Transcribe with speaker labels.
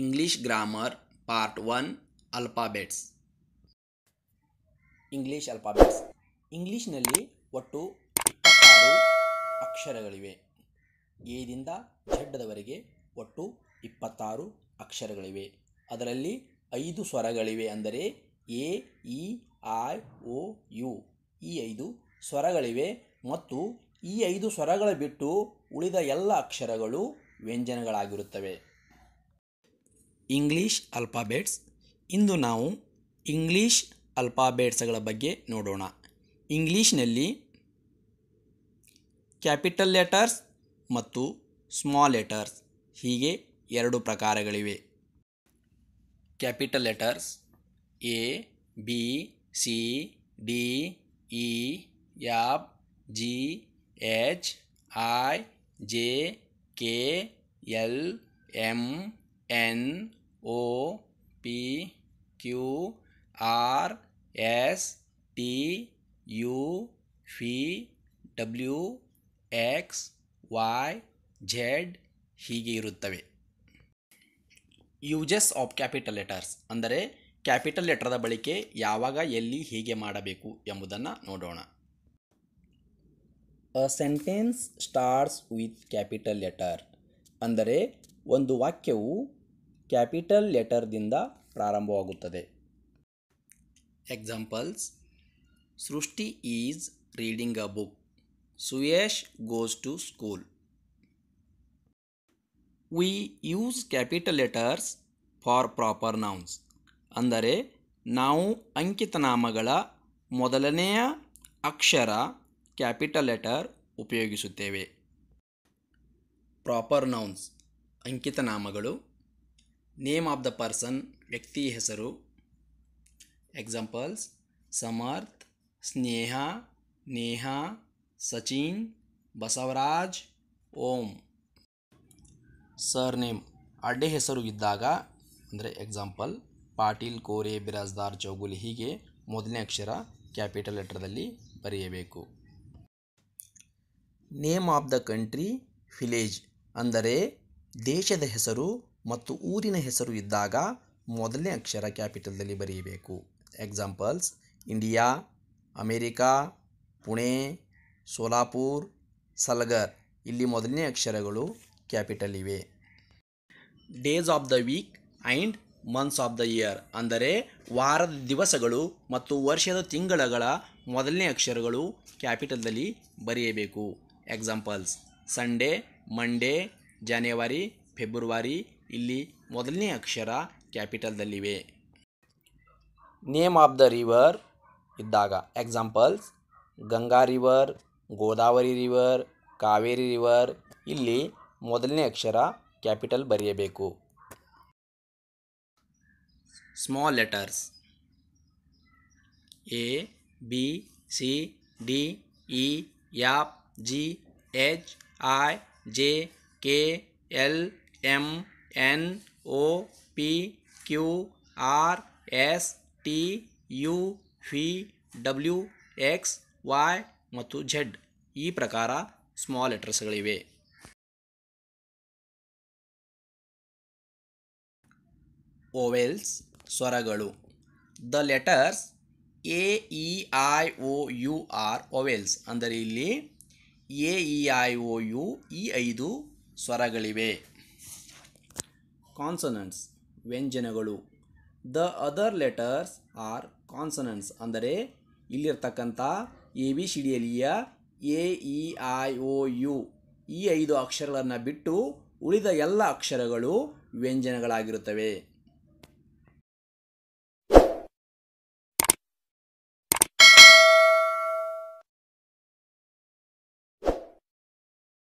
Speaker 1: English grammar part one alphabets English alphabets ಇಂಗ್ಲೀಷ್ನಲ್ಲಿ ಒಟ್ಟು ಇಪ್ಪತ್ತಾರು ಅಕ್ಷರಗಳಿವೆ ಎದಿಂದ ಝಡ್ಡದವರೆಗೆ ಒಟ್ಟು ಇಪ್ಪತ್ತಾರು ಅಕ್ಷರಗಳಿವೆ ಅದರಲ್ಲಿ ಐದು ಸ್ವರಗಳಿವೆ ಅಂದರೆ A E I O U ಈ ಐದು ಸ್ವರಗಳಿವೆ ಮತ್ತು ಈ ಐದು ಸ್ವರಗಳ ಬಿಟ್ಟು ಉಳಿದ ಎಲ್ಲ ಅಕ್ಷರಗಳು ವ್ಯಂಜನಗಳಾಗಿರುತ್ತವೆ ಇಂಗ್ಲೀಷ್ ಅಲ್ಫಾಬೆಟ್ಸ್ ಇಂದು ನಾವು ಇಂಗ್ಲೀಷ್ ಅಲ್ಫಾಬೆಟ್ಸ್ಗಳ ಬಗ್ಗೆ ನೋಡೋಣ ಇಂಗ್ಲೀಷ್ನಲ್ಲಿ ಕ್ಯಾಪಿಟಲ್ ಲೆಟರ್ಸ್ ಮತ್ತು ಸ್ಮಾಲ್ ಲೆಟರ್ಸ್ ಹೀಗೆ ಎರಡು ಪ್ರಕಾರಗಳಿವೆ capital letters A B C D E F G H I J K L M N O P Q R S T U V W X Y Z ಹೀಗೆ ಇರುತ್ತವೆ uses of capital letters ಅಂದರೆ capital ಲೆಟರ್ದ ಬಳಿಕೆ ಯಾವಾಗ ಎಲ್ಲಿ ಹೇಗೆ ಮಾಡಬೇಕು ಎಂಬುದನ್ನು ನೋಡೋಣ a sentence starts with capital letter ಅಂದರೆ ಒಂದು ವಾಕ್ಯವು ಕ್ಯಾಪಿಟಲ್ ಲೆಟರ್ದಿಂದ ಪ್ರಾರಂಭವಾಗುತ್ತದೆ ಎಕ್ಸಾಂಪಲ್ಸ್ ಸೃಷ್ಟಿ is reading a book Suyesh goes to school we use capital letters for proper nouns ಅಂದರೆ ನಾವು ಅಂಕಿತನಾಮಗಳ ಮೊದಲನೆಯ ಅಕ್ಷರ ಕ್ಯಾಪಿಟಲ್ ಲೆಟರ್ ಉಪಯೋಗಿಸುತ್ತೇವೆ ಪ್ರಾಪರ್ ನೌನ್ಸ್ ಅಂಕಿತನಾಮಗಳು ನೇಮ್ ಆಫ್ ದ ಪರ್ಸನ್ ವ್ಯಕ್ತಿ ಹೆಸರು examples Samarth Sneha Neha Sachin Basavaraj Om surname ಅಡ್ಡೆ ಹೆಸರು ಇದ್ದಾಗ ಅಂದರೆ ಎಕ್ಸಾಂಪಲ್ ಪಾಟೀಲ್ ಕೋರೆ ಬಿರಾಜ್ದಾರ್ ಚೌಗುಲಿ ಹೀಗೆ ಮೊದಲನೇ ಅಕ್ಷರ ಕ್ಯಾಪಿಟಲ್ ಲೆಟ್ರದಲ್ಲಿ ಬರೆಯಬೇಕು name of the country village ಅಂದರೆ ದೇಶದ ಹೆಸರು ಮತ್ತು ಊರಿನ ಹೆಸರು ಇದ್ದಾಗ ಮೊದಲನೇ ಅಕ್ಷರ ಕ್ಯಾಪಿಟಲ್ದಲ್ಲಿ ಬರೆಯಬೇಕು examples India America Pune Solapur Salgar ಇಲ್ಲಿ ಮೊದಲನೇ ಅಕ್ಷರಗಳು ಕ್ಯಾಪಿಟಲ್ ಇವೆ days of the week and months of the year ಅಂದರೆ ವಾರದ ದಿವಸಗಳು ಮತ್ತು ವರ್ಷದ ತಿಂಗಳಗಳ ಮೊದಲನೇ ಅಕ್ಷರಗಳು ಕ್ಯಾಪಿಟಲ್ದಲ್ಲಿ ಬರೆಯಬೇಕು examples Sunday Monday January February ಇಲ್ಲಿ ಮೊದಲನೇ ಅಕ್ಷರ ಕ್ಯಾಪಿಟಲ್ದಲ್ಲಿವೆ ನೇಮ್ ಆಫ್ ದ ರಿವರ್ ಇದ್ದಾಗ examples Ganga river Godavari river Kaveri river ಇಲ್ಲಿ ಮೊದಲನೇ ಅಕ್ಷರ ಕ್ಯಾಪಿಟಲ್ ಬರೆಯಬೇಕು small letters A B C D E F G H I J K L M N O P Q R S T U V W X Y ಮತ್ತು Z ಈ ಪ್ರಕಾರ ಸ್ಮಾಲ್ ಲೆಟರ್ಸ್ಗಳಿವೆ vowels ಸ್ವರಗಳು the letters A E I O U are vowels ಅಂದರೆ ಇಲ್ಲಿ A E I O U ಈ ಐದು ಸ್ವರಗಳಿವೆ ಕಾನ್ಸನನ್ಸ್ ವ್ಯಂಜನಗಳು the other letters are consonants ಅಂದರೆ ಇಲ್ಲಿರ್ತಕ್ಕಂಥ ಎ ಬಿ ಸಿ ಡಿಯಲ್ಲಿಯ A E I O U ಈ ಐದು ಅಕ್ಷರಗಳನ್ನು ಬಿಟ್ಟು ಉಳಿದ ಎಲ್ಲ ಅಕ್ಷರಗಳು ವ್ಯಂಜನಗಳಾಗಿರುತ್ತವೆ